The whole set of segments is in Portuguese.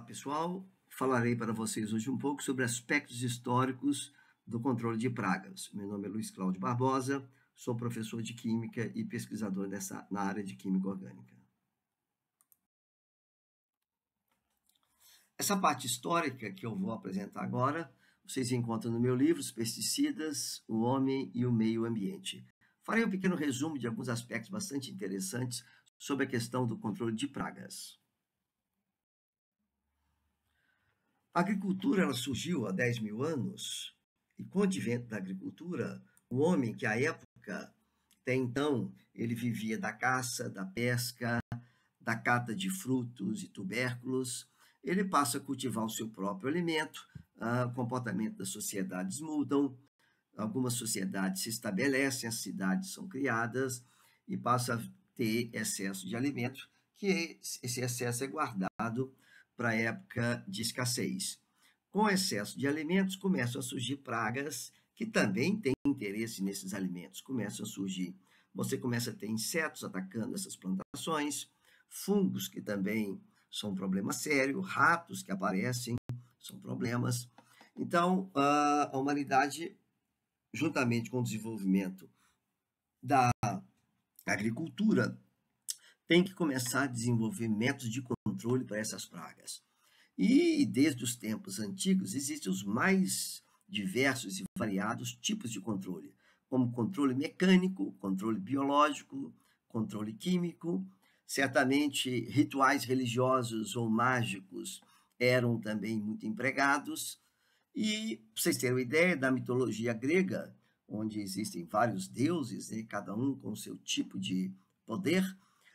Olá, pessoal. Falarei para vocês hoje um pouco sobre aspectos históricos do controle de pragas. Meu nome é Luiz Cláudio Barbosa, sou professor de Química e pesquisador nessa, na área de Química Orgânica. Essa parte histórica que eu vou apresentar agora, vocês encontram no meu livro Os Pesticidas, o Homem e o Meio Ambiente. Farei um pequeno resumo de alguns aspectos bastante interessantes sobre a questão do controle de pragas. A agricultura ela surgiu há 10 mil anos, e com o advento da agricultura, o homem que à época, até então, ele vivia da caça, da pesca, da cata de frutos e tubérculos, ele passa a cultivar o seu próprio alimento, o ah, comportamento das sociedades mudam, algumas sociedades se estabelecem, as cidades são criadas e passa a ter excesso de alimento, que esse excesso é guardado para época de escassez. Com excesso de alimentos, começam a surgir pragas que também têm interesse nesses alimentos. Começam a surgir. Você começa a ter insetos atacando essas plantações, fungos que também são um problema sério, ratos que aparecem são problemas. Então, a humanidade, juntamente com o desenvolvimento da agricultura, tem que começar a desenvolver métodos de controle para essas pragas. E desde os tempos antigos existem os mais diversos e variados tipos de controle, como controle mecânico, controle biológico, controle químico. Certamente rituais religiosos ou mágicos eram também muito empregados. E vocês terem uma ideia da mitologia grega, onde existem vários deuses, né, cada um com seu tipo de poder,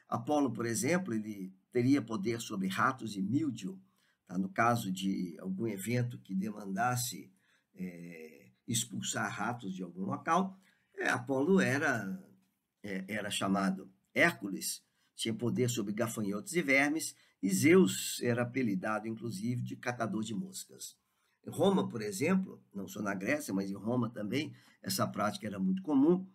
Apolo, por exemplo, ele teria poder sobre Ratos e Mildio, tá? no caso de algum evento que demandasse é, expulsar ratos de algum local, é, Apolo era, é, era chamado Hércules, tinha poder sobre gafanhotos e vermes, e Zeus era apelidado, inclusive, de catador de moscas. Em Roma, por exemplo, não só na Grécia, mas em Roma também, essa prática era muito comum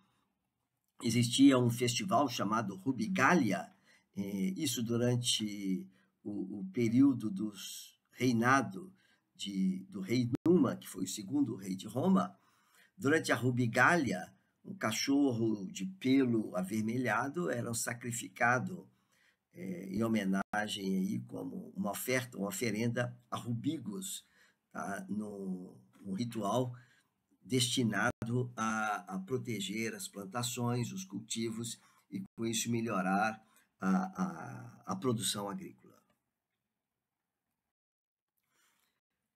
existia um festival chamado Rubigalia, é, isso durante o, o período do reinado de, do rei Numa, que foi o segundo rei de Roma. Durante a Rubigalia, um cachorro de pelo avermelhado era sacrificado é, em homenagem aí como uma oferta, uma oferenda a Rubigos, tá? no, ritual destinado a, a proteger as plantações, os cultivos e, com isso, melhorar a, a, a produção agrícola.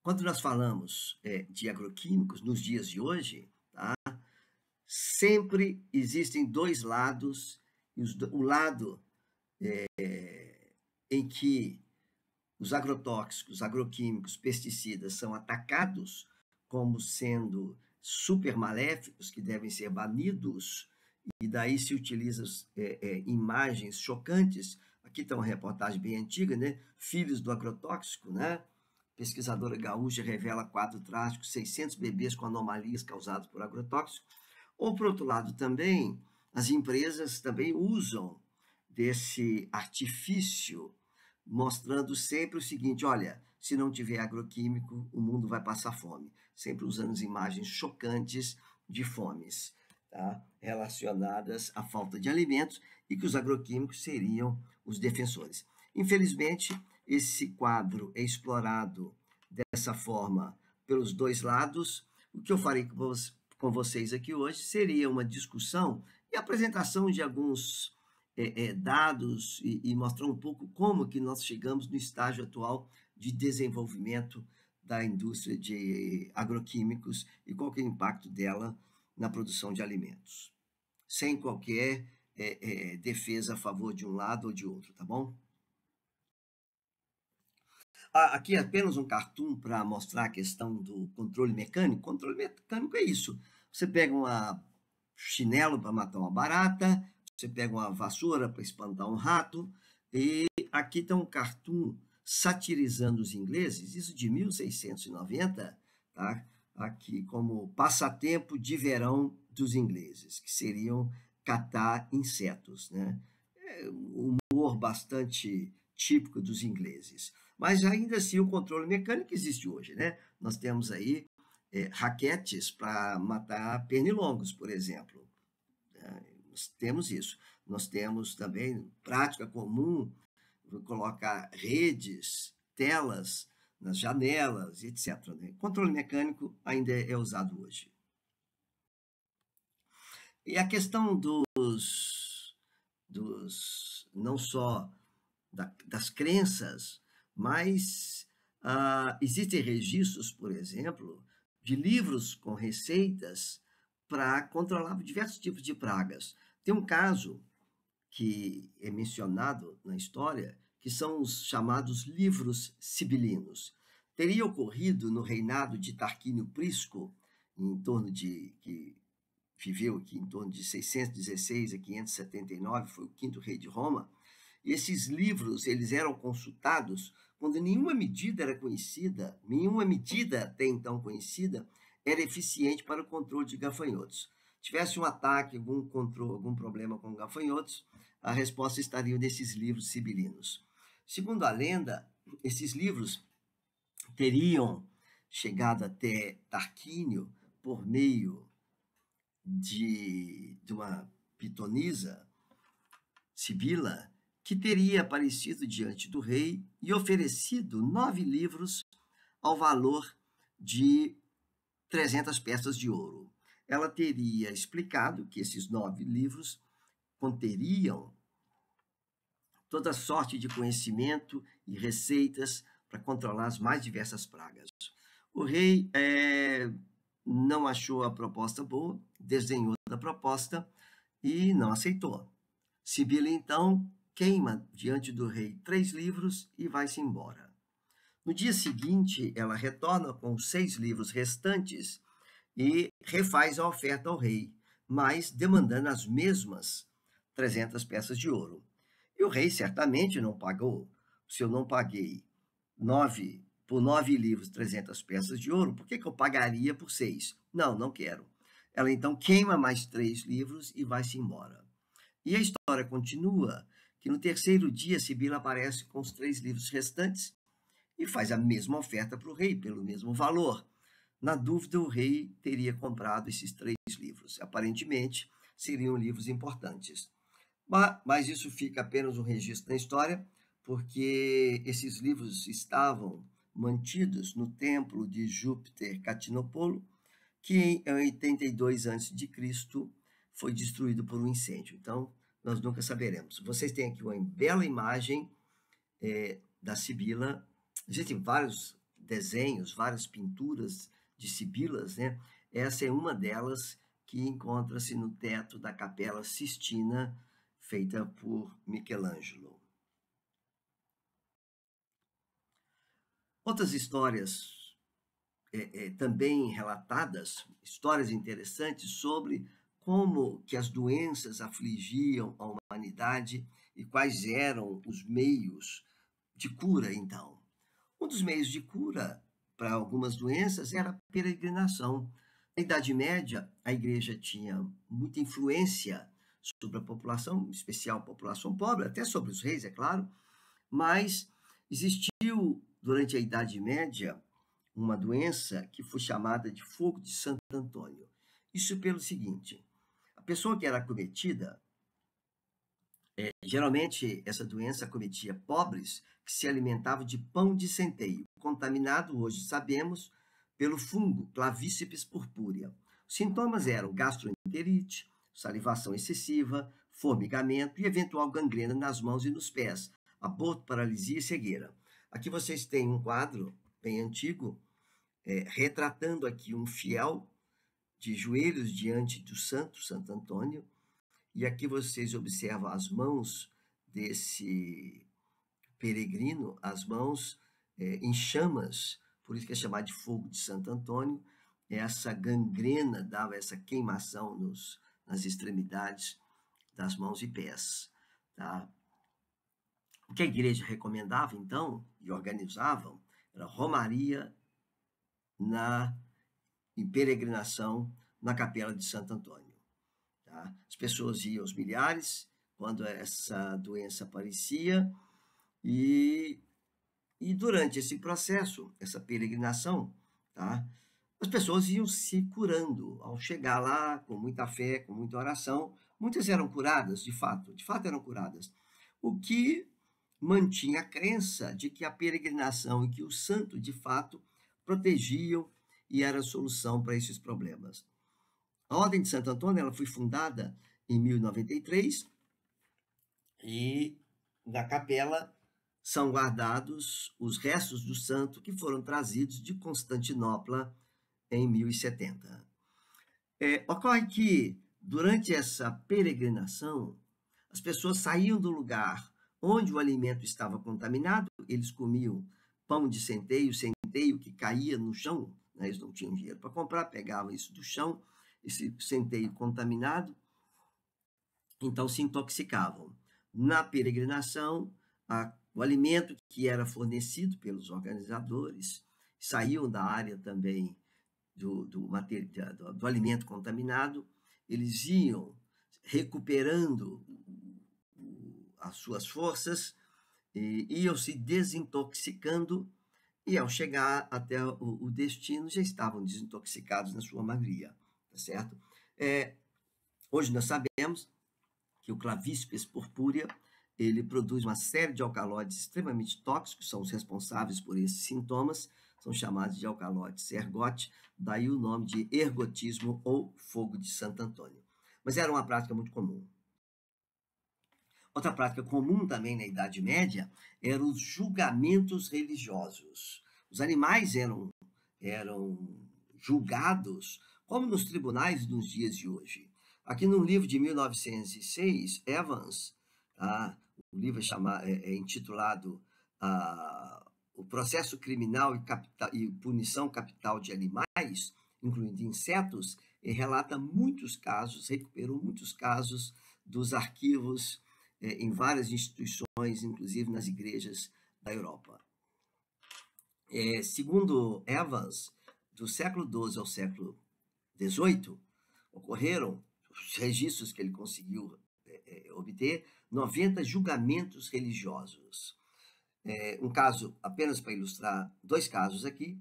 Quando nós falamos é, de agroquímicos nos dias de hoje, tá? sempre existem dois lados, o lado é, em que os agrotóxicos, agroquímicos, pesticidas são atacados como sendo super maléficos que devem ser banidos, e daí se utilizam é, é, imagens chocantes. Aqui está uma reportagem bem antiga, né? Filhos do agrotóxico, né? Pesquisadora gaúcha revela quadro trágico, 600 bebês com anomalias causadas por agrotóxico. Ou, por outro lado, também, as empresas também usam desse artifício, mostrando sempre o seguinte, olha, se não tiver agroquímico, o mundo vai passar fome sempre usando imagens chocantes de fomes tá? relacionadas à falta de alimentos e que os agroquímicos seriam os defensores. Infelizmente, esse quadro é explorado dessa forma pelos dois lados. O que eu farei com vocês aqui hoje seria uma discussão e apresentação de alguns é, é, dados e, e mostrar um pouco como que nós chegamos no estágio atual de desenvolvimento da indústria de agroquímicos e qual é o impacto dela na produção de alimentos, sem qualquer é, é, defesa a favor de um lado ou de outro, tá bom? Ah, aqui é apenas um cartoon para mostrar a questão do controle mecânico. Controle mecânico é isso. Você pega um chinelo para matar uma barata, você pega uma vassoura para espantar um rato, e aqui tem um cartoon satirizando os ingleses, isso de 1690, tá? aqui como passatempo de verão dos ingleses, que seriam catar insetos. Né? É um humor bastante típico dos ingleses. Mas ainda assim o controle mecânico existe hoje. Né? Nós temos aí é, raquetes para matar pernilongos, por exemplo. É, nós temos isso. Nós temos também prática comum colocar redes, telas nas janelas, etc. Né? Controle mecânico ainda é usado hoje. E a questão dos, dos não só da, das crenças, mas ah, existem registros, por exemplo, de livros com receitas para controlar diversos tipos de pragas. Tem um caso que é mencionado na história, que são os chamados livros sibilinos. Teria ocorrido no reinado de Tarquínio Prisco, em torno de que viveu aqui em torno de 616 a 579, foi o quinto rei de Roma. E esses livros, eles eram consultados quando nenhuma medida era conhecida, nenhuma medida até então conhecida era eficiente para o controle de gafanhotos tivesse um ataque, algum controle, algum problema com gafanhotos, a resposta estaria nesses livros sibilinos. Segundo a lenda, esses livros teriam chegado até Tarquínio por meio de, de uma pitonisa, Sibila, que teria aparecido diante do rei e oferecido nove livros ao valor de 300 peças de ouro. Ela teria explicado que esses nove livros conteriam toda sorte de conhecimento e receitas para controlar as mais diversas pragas. O rei é, não achou a proposta boa, desenhou da proposta e não aceitou. Sibila, então, queima diante do rei três livros e vai-se embora. No dia seguinte, ela retorna com seis livros restantes e refaz a oferta ao rei, mas demandando as mesmas 300 peças de ouro. E o rei certamente não pagou. Se eu não paguei nove, por nove livros 300 peças de ouro, por que, que eu pagaria por seis? Não, não quero. Ela então queima mais três livros e vai-se embora. E a história continua que no terceiro dia Sibila aparece com os três livros restantes e faz a mesma oferta para o rei, pelo mesmo valor. Na dúvida, o rei teria comprado esses três livros. Aparentemente, seriam livros importantes. Mas, mas isso fica apenas um registro na história, porque esses livros estavam mantidos no templo de Júpiter Catinopolo, que em 82 a.C. foi destruído por um incêndio. Então, nós nunca saberemos. Vocês têm aqui uma bela imagem é, da Sibila. Existem vários desenhos, várias pinturas de Sibilas, né? Essa é uma delas que encontra-se no teto da Capela Sistina, feita por Michelangelo. Outras histórias é, é, também relatadas, histórias interessantes sobre como que as doenças afligiam a humanidade e quais eram os meios de cura, então. Um dos meios de cura para algumas doenças era a peregrinação. Na Idade Média, a igreja tinha muita influência sobre a população, em especial a população pobre, até sobre os reis, é claro, mas existiu durante a Idade Média uma doença que foi chamada de fogo de Santo Antônio. Isso pelo seguinte: a pessoa que era acometida, é, geralmente essa doença cometia pobres que se alimentavam de pão de centeio, contaminado hoje, sabemos, pelo fungo Clavíceps purpúrea. Os sintomas eram gastroenterite, salivação excessiva, formigamento e eventual gangrena nas mãos e nos pés, aborto, paralisia e cegueira. Aqui vocês têm um quadro bem antigo, é, retratando aqui um fiel de joelhos diante do santo, Santo Antônio, e aqui vocês observam as mãos desse peregrino, as mãos é, em chamas, por isso que é chamado de fogo de Santo Antônio, essa gangrena dava essa queimação nos, nas extremidades das mãos e pés. Tá? O que a igreja recomendava, então, e organizavam, era romaria na, em peregrinação na capela de Santo Antônio. Tá? As pessoas iam aos milhares quando essa doença aparecia e, e durante esse processo, essa peregrinação, tá? as pessoas iam se curando. Ao chegar lá, com muita fé, com muita oração, muitas eram curadas, de fato, de fato eram curadas. O que mantinha a crença de que a peregrinação e que o santo, de fato, protegiam e era a solução para esses problemas. A Ordem de Santo Antônio ela foi fundada em 1093 e na capela são guardados os restos do santo que foram trazidos de Constantinopla em 1070. É, ocorre que, durante essa peregrinação, as pessoas saíam do lugar onde o alimento estava contaminado, eles comiam pão de centeio, centeio que caía no chão, né? eles não tinham dinheiro para comprar, pegavam isso do chão, esse centeio contaminado, então se intoxicavam. Na peregrinação, a, o alimento que era fornecido pelos organizadores saíam da área também do, do, material, do, do alimento contaminado, eles iam recuperando as suas forças e iam se desintoxicando e ao chegar até o, destino já estavam desintoxicados na sua maioria, tá certo? É, hoje nós sabemos que o Clavíspes purpúrea ele produz uma série de alcaloides extremamente tóxicos, são os responsáveis por esses sintomas, são chamados de alcalotes ergote, daí o nome de ergotismo ou fogo de Santo Antônio. Mas era uma prática muito comum. Outra prática comum também na Idade Média eram os julgamentos religiosos. Os animais eram, eram julgados como nos tribunais dos dias de hoje. Aqui num livro de 1906, Evans, tá? o livro é, chamado, é, é intitulado a ah, o processo criminal e, capital, e punição capital de animais, incluindo insetos, eh, relata muitos casos, recuperou muitos casos dos arquivos eh, em várias instituições, inclusive nas igrejas da Europa. Eh, segundo Evans, do século XII ao século XVIII, ocorreram os registros que ele conseguiu obter, 90 julgamentos religiosos é, um caso, apenas para ilustrar dois casos aqui.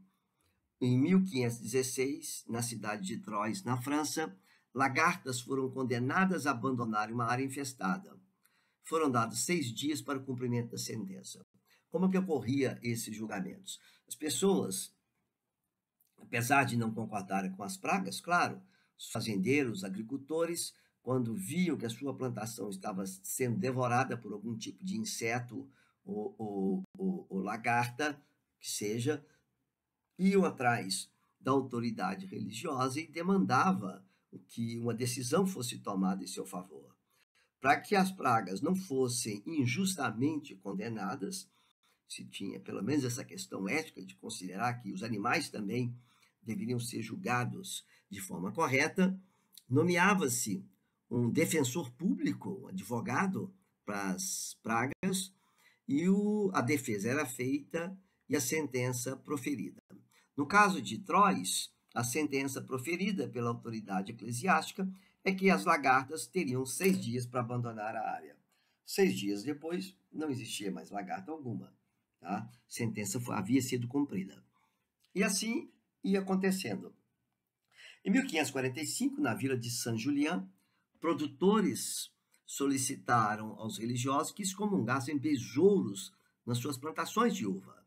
Em 1516, na cidade de Troyes, na França, lagartas foram condenadas a abandonar uma área infestada. Foram dados seis dias para o cumprimento da sentença. Como é que ocorria esses julgamentos? As pessoas, apesar de não concordarem com as pragas, claro, os fazendeiros, os agricultores, quando viam que a sua plantação estava sendo devorada por algum tipo de inseto o, o, o, lagarta, que seja, iam atrás da autoridade religiosa e demandava que uma decisão fosse tomada em seu favor. Para que as pragas não fossem injustamente condenadas, se tinha pelo menos essa questão ética de considerar que os animais também deveriam ser julgados de forma correta, nomeava-se um defensor público, um advogado para as pragas, e o, a defesa era feita e a sentença proferida. No caso de Troyes, a sentença proferida pela autoridade eclesiástica é que as lagartas teriam seis dias para abandonar a área. Seis dias depois, não existia mais lagarta alguma. Tá? A sentença foi, havia sido cumprida. E assim ia acontecendo. Em 1545, na vila de San Julián, produtores solicitaram aos religiosos que excomungassem besouros nas suas plantações de uva.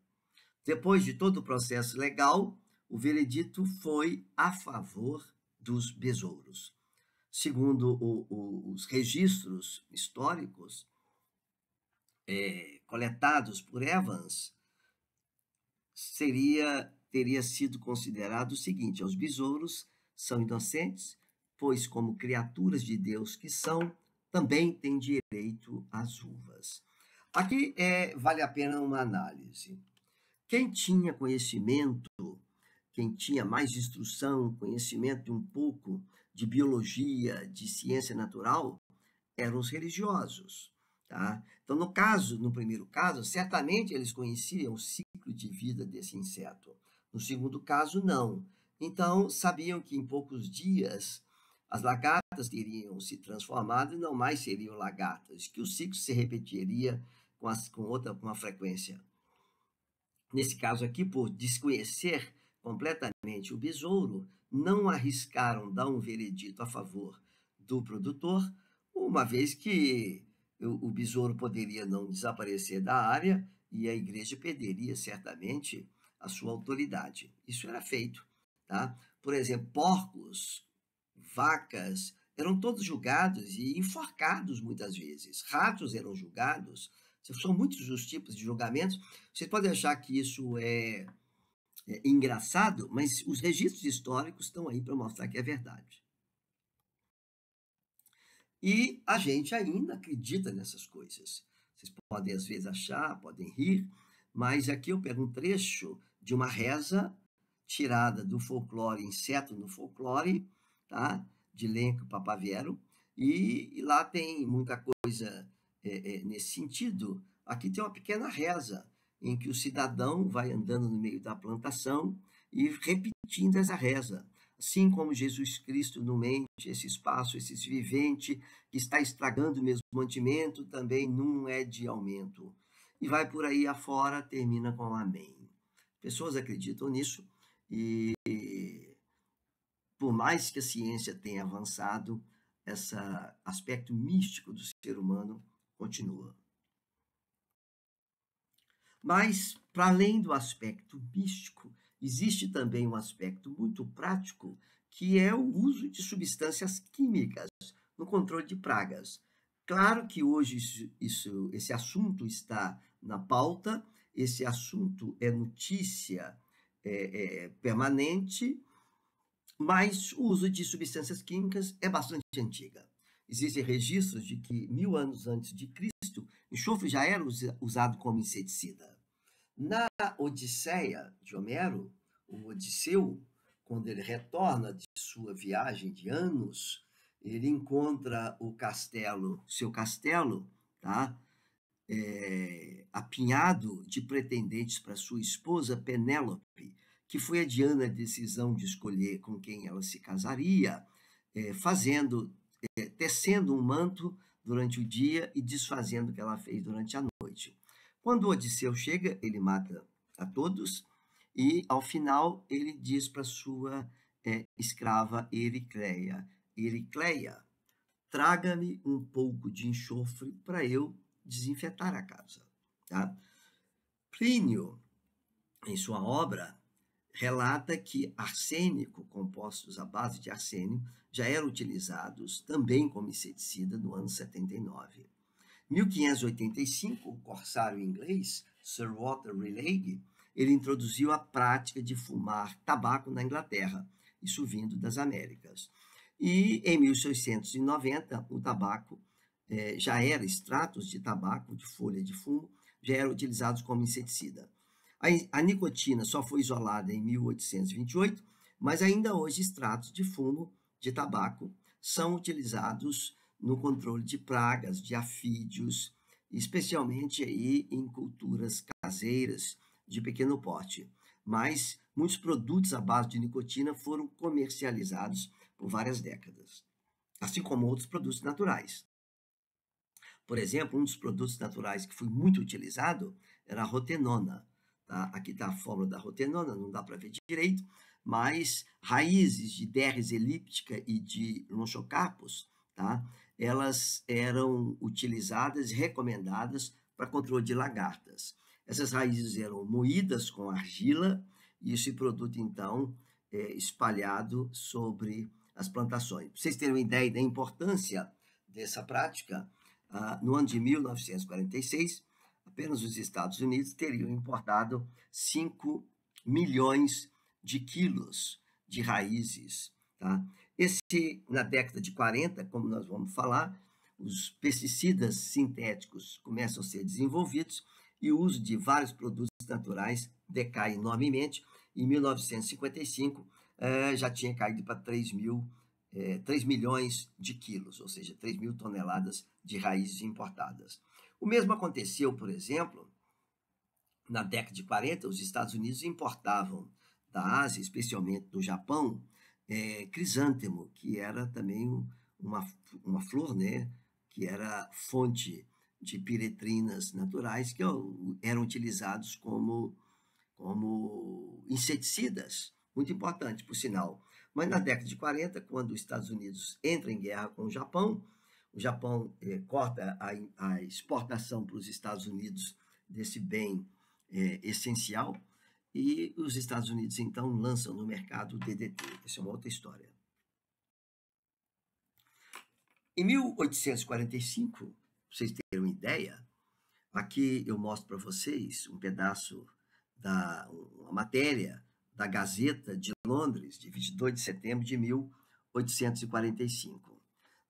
Depois de todo o processo legal, o veredito foi a favor dos besouros. Segundo o, o, os registros históricos é, coletados por Evans, seria teria sido considerado o seguinte: os besouros são inocentes, pois, como criaturas de Deus que são, também tem direito às uvas. Aqui é, vale a pena uma análise. Quem tinha conhecimento, quem tinha mais instrução, conhecimento um pouco de biologia, de ciência natural, eram os religiosos. Tá? Então, no caso, no primeiro caso, certamente eles conheciam o ciclo de vida desse inseto. No segundo caso, não. Então, sabiam que em poucos dias as lagartas teriam se transformado e não mais seriam lagartas, que o ciclo se repetiria com, as, com outra com frequência. Nesse caso aqui, por desconhecer completamente o besouro, não arriscaram dar um veredito a favor do produtor, uma vez que o, o besouro poderia não desaparecer da área e a igreja perderia certamente a sua autoridade. Isso era feito. Tá? Por exemplo, porcos vacas, eram todos julgados e enforcados muitas vezes. Ratos eram julgados. São muitos os tipos de julgamentos. Você pode achar que isso é, é engraçado, mas os registros históricos estão aí para mostrar que é verdade. E a gente ainda acredita nessas coisas. Vocês podem, às vezes, achar, podem rir, mas aqui eu pego um trecho de uma reza tirada do folclore, inseto no folclore, tá? de Lenk e Papaviero, e, e, lá tem muita coisa é, é, nesse sentido. Aqui tem uma pequena reza, em que o cidadão vai andando no meio da plantação e repetindo essa reza. Assim como Jesus Cristo no mente, esse espaço, esses vivente, que está estragando o mesmo mantimento, também não é de aumento. E vai por aí afora, termina com amém. Pessoas acreditam nisso e mais que a ciência tenha avançado, esse aspecto místico do ser humano continua. Mas, para além do aspecto místico, existe também um aspecto muito prático, que é o uso de substâncias químicas no controle de pragas. Claro que hoje isso, isso, esse assunto está na pauta, esse assunto é notícia é, é, permanente, mas o uso de substâncias químicas é bastante antiga. Existem registros de que mil anos antes de Cristo, enxofre já era usado como inseticida. Na Odisseia de Homero, o Odisseu, quando ele retorna de sua viagem de anos, ele encontra o castelo, seu castelo, tá? É, apinhado de pretendentes para sua esposa Penélope, que foi adiando a decisão de escolher com quem ela se casaria, é, fazendo, é, tecendo um manto durante o dia e desfazendo o que ela fez durante a noite. Quando Odisseu chega, ele mata a todos e, ao final, ele diz para sua é, escrava Ericleia, Ericleia, traga-me um pouco de enxofre para eu desinfetar a casa. Tá? Plínio, em sua obra, relata que arsênico, compostos à base de arsênio, já eram utilizados também como inseticida no ano 79. 1585, o corsário inglês Sir Walter Raleigh, ele introduziu a prática de fumar tabaco na Inglaterra, isso vindo das Américas. E em 1690, o tabaco eh, já era extratos de tabaco, de folha de fumo, já eram utilizados como inseticida. A, a nicotina só foi isolada em 1828, mas ainda hoje extratos de fumo de tabaco são utilizados no controle de pragas, de afídeos, especialmente aí em culturas caseiras de pequeno porte. Mas muitos produtos à base de nicotina foram comercializados por várias décadas, assim como outros produtos naturais. Por exemplo, um dos produtos naturais que foi muito utilizado era a rotenona, Tá? Aqui está a fórmula da rotenona, não dá para ver direito, mas raízes de derris elíptica e de lonchocarpus, tá? elas eram utilizadas e recomendadas para controle de lagartas. Essas raízes eram moídas com argila e esse produto, então, é espalhado sobre as plantações. Para vocês terem uma ideia da importância dessa prática, ah, no ano de 1946, apenas os Estados Unidos teriam importado 5 milhões de quilos de raízes. Tá? Esse, na década de 40, como nós vamos falar, os pesticidas sintéticos começam a ser desenvolvidos e o uso de vários produtos naturais decai enormemente. Em 1955, eh, já tinha caído para 3, mil, eh, 3 milhões de quilos, ou seja, 3 mil toneladas de raízes importadas. O mesmo aconteceu, por exemplo, na década de 40, os Estados Unidos importavam da Ásia, especialmente do Japão, é, crisântemo, que era também uma, uma flor, né, que era fonte de piretrinas naturais que eram utilizados como, como inseticidas, muito importante, por sinal. Mas na década de 40, quando os Estados Unidos entram em guerra com o Japão, o Japão eh, corta a, a exportação para os Estados Unidos desse bem eh, essencial e os Estados Unidos então lançam no mercado o DDT. Essa é uma outra história. Em 1845, para vocês terem uma ideia, aqui eu mostro para vocês um pedaço da uma matéria da Gazeta de Londres de 22 de setembro de 1845.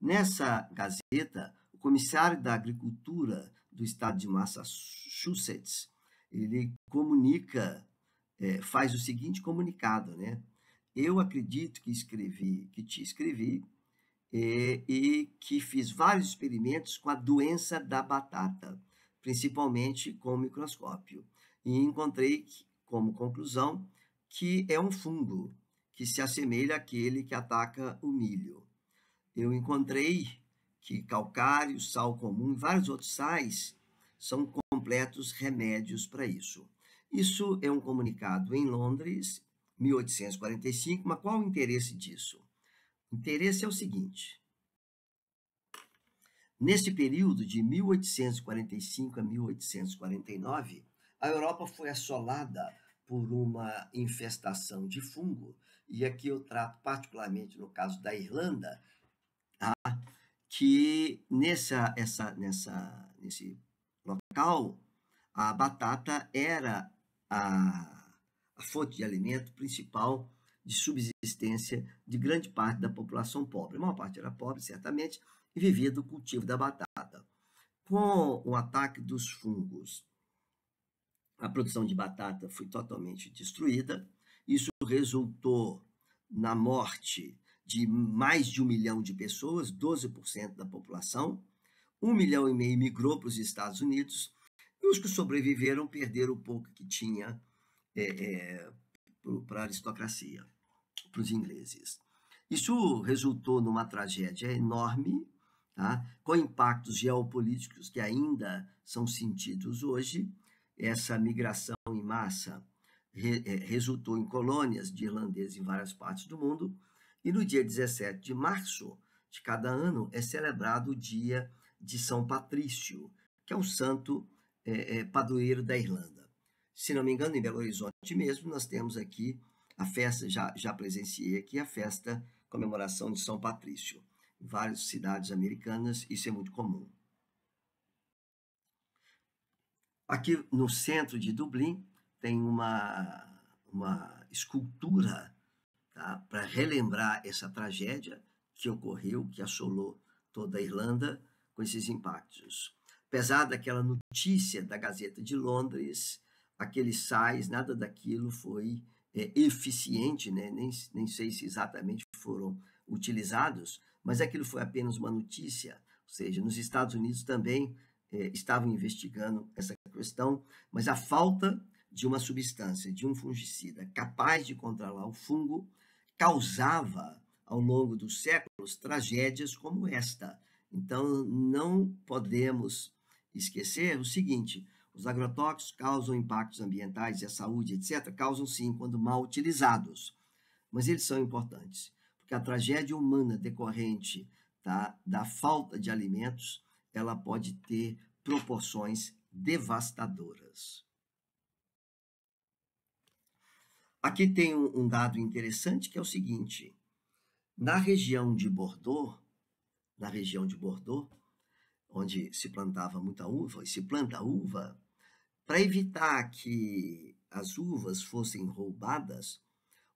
Nessa gazeta, o comissário da Agricultura do estado de Massachusetts, ele comunica, é, faz o seguinte comunicado, né? Eu acredito que escrevi, que te escrevi, é, e que fiz vários experimentos com a doença da batata, principalmente com o microscópio, e encontrei que, como conclusão que é um fungo que se assemelha àquele que ataca o milho eu encontrei que calcário, sal comum e vários outros sais são completos remédios para isso. Isso é um comunicado em Londres, 1845, mas qual o interesse disso? O interesse é o seguinte: nesse período de 1845 a 1849, a Europa foi assolada por uma infestação de fungo, e aqui eu trato particularmente no caso da Irlanda, que nessa, essa, nessa, nesse local, a batata era a, a fonte de alimento principal de subsistência de grande parte da população pobre. Uma parte era pobre, certamente, e vivia do cultivo da batata. Com o ataque dos fungos, a produção de batata foi totalmente destruída. Isso resultou na morte de mais de um milhão de pessoas, 12% da população. Um milhão e meio migrou para os Estados Unidos. E os que sobreviveram perderam o pouco que tinha é, é, para a aristocracia, para os ingleses. Isso resultou numa tragédia enorme, tá? com impactos geopolíticos que ainda são sentidos hoje. Essa migração em massa é, resultou em colônias de irlandeses em várias partes do mundo e no dia 17 de março de cada ano é celebrado o dia de São Patrício, que é o santo é, é, padroeiro da Irlanda. Se não me engano, em Belo Horizonte mesmo, nós temos aqui a festa, já, já presenciei aqui a festa comemoração de São Patrício. Em várias cidades americanas isso é muito comum. Aqui no centro de Dublin tem uma, uma escultura tá? para relembrar essa tragédia que ocorreu, que assolou toda a Irlanda com esses impactos. Apesar daquela notícia da Gazeta de Londres, aqueles sais, nada daquilo foi é, eficiente, né? nem, nem sei se exatamente foram utilizados, mas aquilo foi apenas uma notícia, ou seja, nos Estados Unidos também é, estavam investigando essa questão, mas a falta de uma substância, de um fungicida capaz de controlar o fungo, causava ao longo dos séculos tragédias como esta. Então, não podemos esquecer o seguinte: os agrotóxicos causam impactos ambientais e à saúde, etc., causam sim quando mal utilizados, mas eles são importantes, porque a tragédia humana decorrente da, da falta de alimentos ela pode ter proporções devastadoras. Aqui tem um dado interessante que é o seguinte: na região de Bordeaux, na região de Bordeaux, onde se plantava muita uva e se planta uva, para evitar que as uvas fossem roubadas,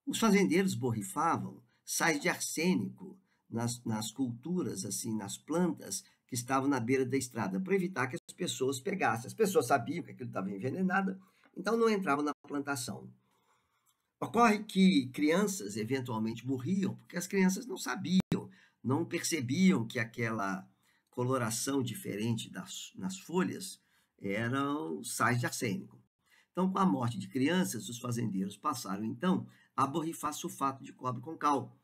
os fazendeiros borrifavam sais de arsênico nas, nas culturas, assim, nas plantas que estavam na beira da estrada, para evitar que as pessoas pegassem. As pessoas sabiam que aquilo estava envenenado, então não entravam na plantação. Ocorre que crianças eventualmente morriam porque as crianças não sabiam, não percebiam que aquela coloração diferente das, nas folhas eram sais de arsênico. Então, com a morte de crianças, os fazendeiros passaram então a borrifar sulfato de cobre com cal.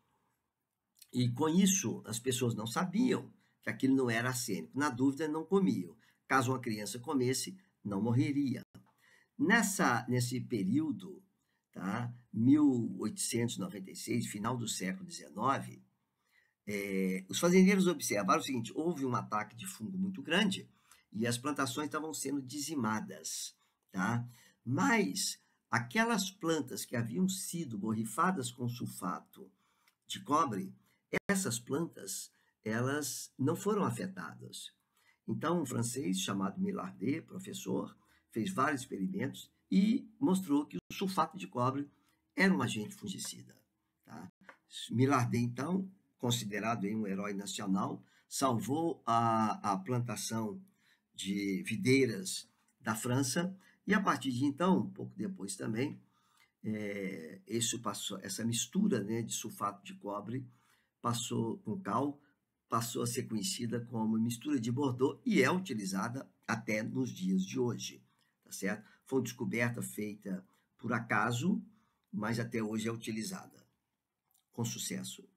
E com isso, as pessoas não sabiam que aquilo não era arsênico. Na dúvida, não comiam. Caso uma criança comesse, não morreria. Nessa, nesse período tá? 1896, final do século XIX, é, os fazendeiros observaram o seguinte: houve um ataque de fungo muito grande e as plantações estavam sendo dizimadas, tá? Mas aquelas plantas que haviam sido borrifadas com sulfato de cobre, essas plantas elas não foram afetadas. Então, um francês chamado Millardet, professor, fez vários experimentos e mostrou que o sulfato de cobre era um agente fungicida. Tá? então, considerado um herói nacional, salvou a, a plantação de videiras da França e a partir de então, um pouco depois também, é, passou, essa mistura né, de sulfato de cobre passou com cal passou a ser conhecida como mistura de Bordeaux e é utilizada até nos dias de hoje, tá certo? foi uma descoberta feita por acaso, mas até hoje é utilizada com sucesso.